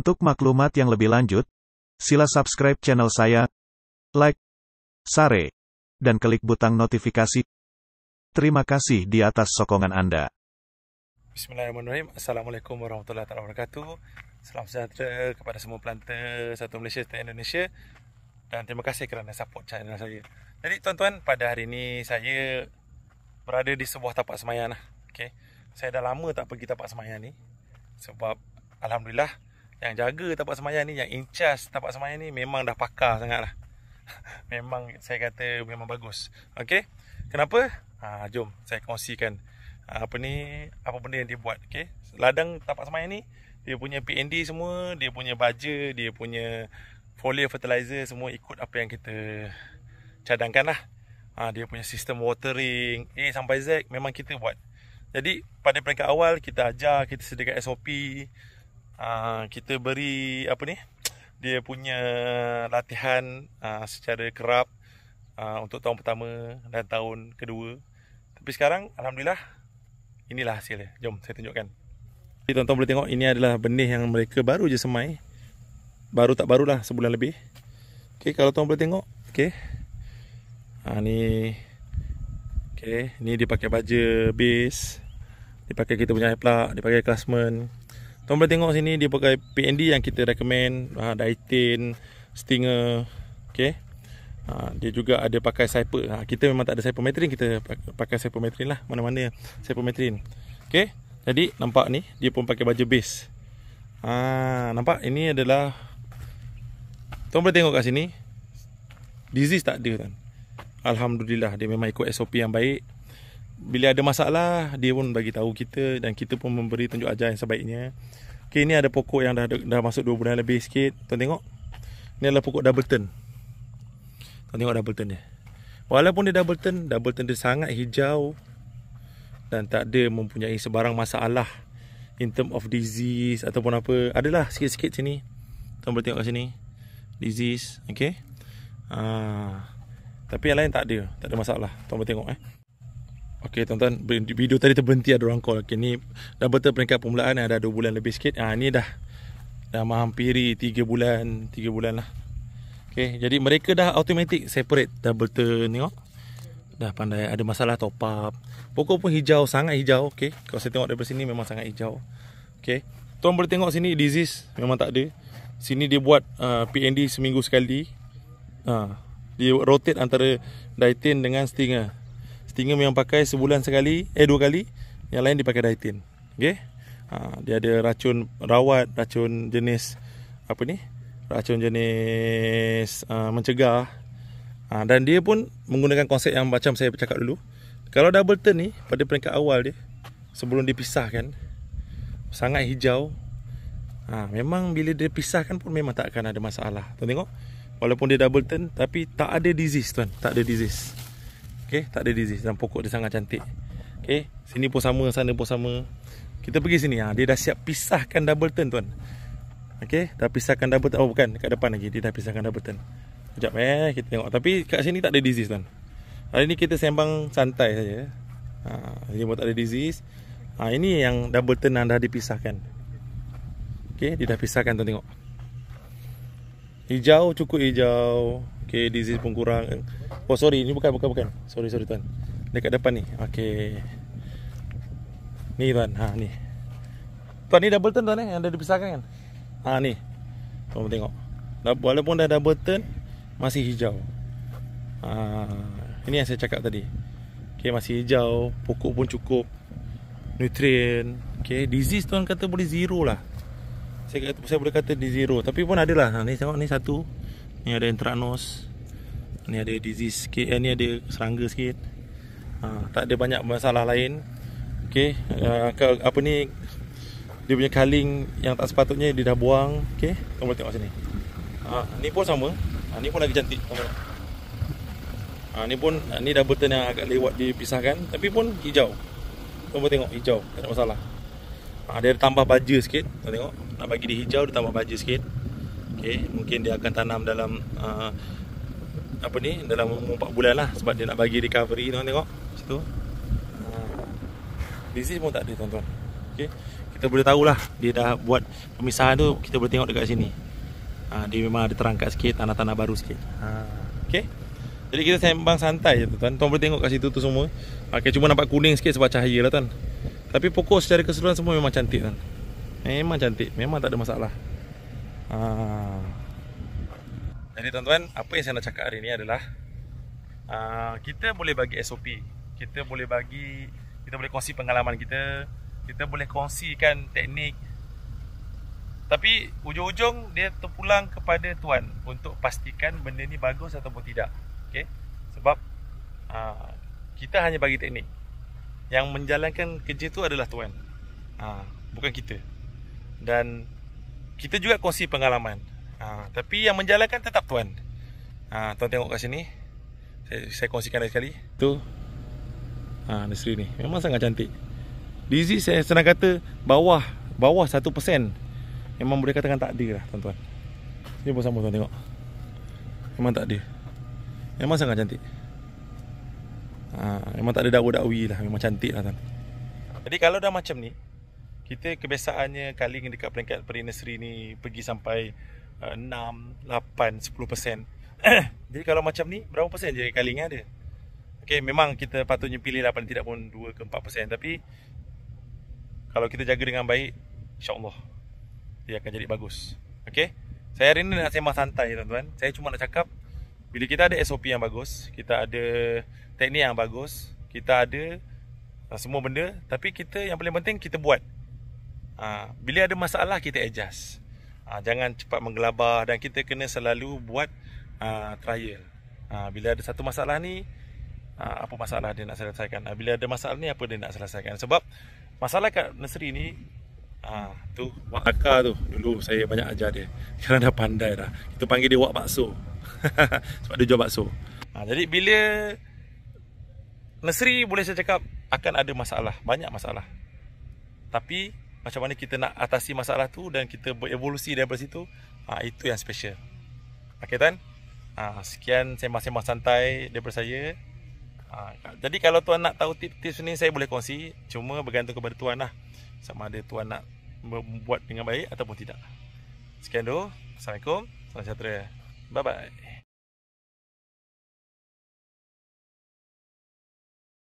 Untuk maklumat yang lebih lanjut, sila subscribe channel saya, like, share, dan klik butang notifikasi. Terima kasih di atas sokongan Anda. Bismillahirrahmanirrahim. Assalamualaikum warahmatullahi wabarakatuh. Salam sejahtera kepada semua pelanta Satu Malaysia Setiap Indonesia. Dan terima kasih kerana support channel saya. Jadi tuan-tuan, pada hari ini saya berada di sebuah tapak semayan. Lah. Okay. Saya dah lama tak pergi tapak semayan ni. Sebab Alhamdulillah, yang jaga tapak semayan ni, yang incas tapak semayan ni memang dah pakar sangat lah. Memang saya kata memang bagus. Okey. Kenapa? Ha, jom saya kongsikan ha, apa ni apa benda yang dia buat. Okey. Ladang tapak semayan ni dia punya PND semua, dia punya baja, dia punya foliar fertilizer semua ikut apa yang kita cadangkan lah. Ha, dia punya sistem watering A sampai Z memang kita buat. Jadi pada peringkat awal kita ajar, kita sediakan SOP, uh, kita beri apa ni dia punya latihan uh, secara kerap uh, untuk tahun pertama dan tahun kedua tapi sekarang alhamdulillah inilah hasilnya jom saya tunjukkan jadi tuan-tuan boleh tengok ini adalah benih yang mereka baru je semai baru tak barulah sebulan lebih okey kalau tuan boleh tengok okey ha ni okey ni dia pakai baja base dia pakai kita punya air plug dia pakai klasmen kamu boleh tengok sini dia pakai PND yang kita recommend ha, Daitin, Stinger okay. ha, Dia juga ada pakai Cyper ha, Kita memang tak ada Cypermetrin Kita pakai Cypermetrin lah Mana-mana Cypermetrin okay. Jadi nampak ni dia pun pakai baju base ha, Nampak ini adalah Kamu boleh tengok kat sini Disease tak ada kan Alhamdulillah dia memang ikut SOP yang baik bila ada masalah dia pun bagi tahu kita dan kita pun memberi tunjuk ajar yang sebaiknya. Okey ni ada pokok yang dah dah masuk 2 bulan lebih sikit. Tuan tengok. Ni adalah pokok double turn. Tuan tengok double turn dia. Walaupun dia double turn, double turn dia sangat hijau dan tak ada mempunyai sebarang masalah in term of disease ataupun apa. Adalah sikit-sikit sini. Tuan boleh tengok kat sini. Disease, okey. Ah. Tapi yang lain tak ada, tak ada masalah. Tuan boleh tengok eh. Okey tuan-tuan, video tadi terhenti ada orang call. Okey ni dah betul peringkat permulaan ada 2 bulan lebih sikit. Ah ni dah dah menghampiri 3 bulan, 3 bulan lah. Okey, jadi mereka dah automatic separate double turn tengok. Dah pandai ada masalah top up. Pokok pun hijau sangat hijau. Okey, kalau saya tengok dari sini memang sangat hijau. Okey. Tuan boleh tengok sini disease memang tak ada. Sini dia buat uh, ah, PND seminggu sekali. Ha, dia rotate antara Daitin dengan Stinger. Lah. Stingham yang pakai sebulan sekali Eh dua kali Yang lain dipakai Daitin Okay ha, Dia ada racun rawat Racun jenis Apa ni Racun jenis uh, Mencegah ha, Dan dia pun Menggunakan konsep yang macam saya cakap dulu Kalau double turn ni Pada peringkat awal dia Sebelum dipisahkan Sangat hijau ha, Memang bila dia pisahkan pun Memang tak akan ada masalah Tuan tengok Walaupun dia double turn Tapi tak ada disease tuan Tak ada disease Okey, tak ada disease dan pokok dia sangat cantik. Okey, sini pun sama, sana pun sama. Kita pergi sini. Ha, dia dah siap pisahkan double turn tuan. Okey, dah pisahkan double turn. Oh bukan, dekat depan lagi dia dah pisahkan double turn. Sekejap eh, kita tengok. Tapi kat sini tak ada disease tuan. Hari ni kita sembang santai saja. Ha, dia pun tak ada disease. Ha, ini yang double turn yang dah dipisahkan. Okey, dia dah pisahkan tuan tengok. Hijau cukup hijau. Okey, disease pun kurang. Oh sorry ini bukan bukan bukan. Sorry sorry tuan. Dekat depan ni. Okey. Ni tuan. Ha ni. Tuan ni double turn tuan eh yang ada dipisahkan kan? Ha ni. Tuan tengok. Walaupun dah double turn masih hijau. Ha ini yang saya cakap tadi. Okey masih hijau, pokok pun cukup. Nutrien. Okey, disease tuan kata boleh zero lah. Saya kata, saya boleh kata di zero. Tapi pun ada lah. Ha, ni tengok ni satu. Ni ada intranos. Ni ada disease sikit eh, Ni ada serangga sikit ha, Tak ada banyak masalah lain Okay uh, eh, ke, Apa ni Dia punya kaling Yang tak sepatutnya Dia dah buang Okay Kamu boleh tengok sini ha, Ni pun sama ha, Ni pun lagi cantik Kamu tengok ha, Ni pun ha, Ni dah button yang agak lewat Dipisahkan Tapi pun hijau Kamu boleh tengok hijau Tak ada masalah ha, Dia ada tambah baja sikit Kamu tengok Nak bagi dia hijau Dia tambah baja sikit Okay Mungkin dia akan tanam dalam uh, apa ni dalam umur 4 bulan lah sebab dia nak bagi recovery tuan tengok situ Di sini pun tak ada tuan-tuan okay. kita boleh tahu lah dia dah buat pemisahan tu kita boleh tengok dekat sini ha, dia memang ada terangkat sikit tanah-tanah baru sikit ha. Ah. Okay. jadi kita sembang santai je tuan-tuan tuan boleh tengok kat situ tu semua okay, ah, cuma nampak kuning sikit sebab cahaya lah tuan tapi pokok secara keseluruhan semua memang cantik tuan memang cantik memang tak ada masalah Ah. Ha. Jadi tuan-tuan, apa yang saya nak cakap hari ini adalah uh, kita boleh bagi SOP, kita boleh bagi, kita boleh kongsi pengalaman kita, kita boleh kongsikan teknik. Tapi ujung-ujung dia terpulang kepada tuan untuk pastikan benda ni bagus ataupun tidak. Okey. Sebab uh, kita hanya bagi teknik. Yang menjalankan kerja tu adalah tuan. Uh, bukan kita. Dan kita juga kongsi pengalaman ha, Tapi yang menjalankan tetap tuan ha, Tuan tengok kat sini Saya, saya kongsikan lagi sekali Tu, ha, Nursery ni Memang sangat cantik Dizzy saya senang kata Bawah Bawah 1% Memang boleh katakan tak ada lah tuan-tuan Ini pun sama tuan tengok Memang tak ada Memang sangat cantik ha, Memang tak ada dakwa-dakwi lah Memang cantik lah tuan Jadi kalau dah macam ni kita kebiasaannya kaling dekat peringkat perinasri ni pergi sampai uh, 6, 8, 10% Jadi kalau macam ni Berapa persen je kalinya dia Okay memang kita patutnya pilih lah Tidak pun 2 ke 4% Tapi Kalau kita jaga dengan baik InsyaAllah Dia akan jadi bagus Okay Saya hari ni nak sembah santai tuan-tuan Saya cuma nak cakap Bila kita ada SOP yang bagus Kita ada Teknik yang bagus Kita ada uh, Semua benda Tapi kita yang paling penting Kita buat ah, Bila ada masalah Kita adjust Ha, jangan cepat menggelabah dan kita kena selalu buat ha, trial. Ha, bila ada satu masalah ni, ha, apa masalah dia nak selesaikan? Ha, bila ada masalah ni, apa dia nak selesaikan? Sebab masalah kat nursery ni, ha, tu wak akar tu. Dulu saya banyak ajar dia. Sekarang dah pandai dah. Kita panggil dia wak bakso. Sebab dia jual bakso. Ha, jadi bila nursery boleh saya cakap akan ada masalah. Banyak masalah. Tapi macam mana kita nak atasi masalah tu dan kita berevolusi daripada situ ha, itu yang special Okay, tuan ha, sekian sembah-sembah santai daripada saya ha, jadi kalau tuan nak tahu tips-tips ni saya boleh kongsi cuma bergantung kepada tuan lah sama ada tuan nak membuat dengan baik ataupun tidak sekian dulu Assalamualaikum Salam sejahtera Bye-bye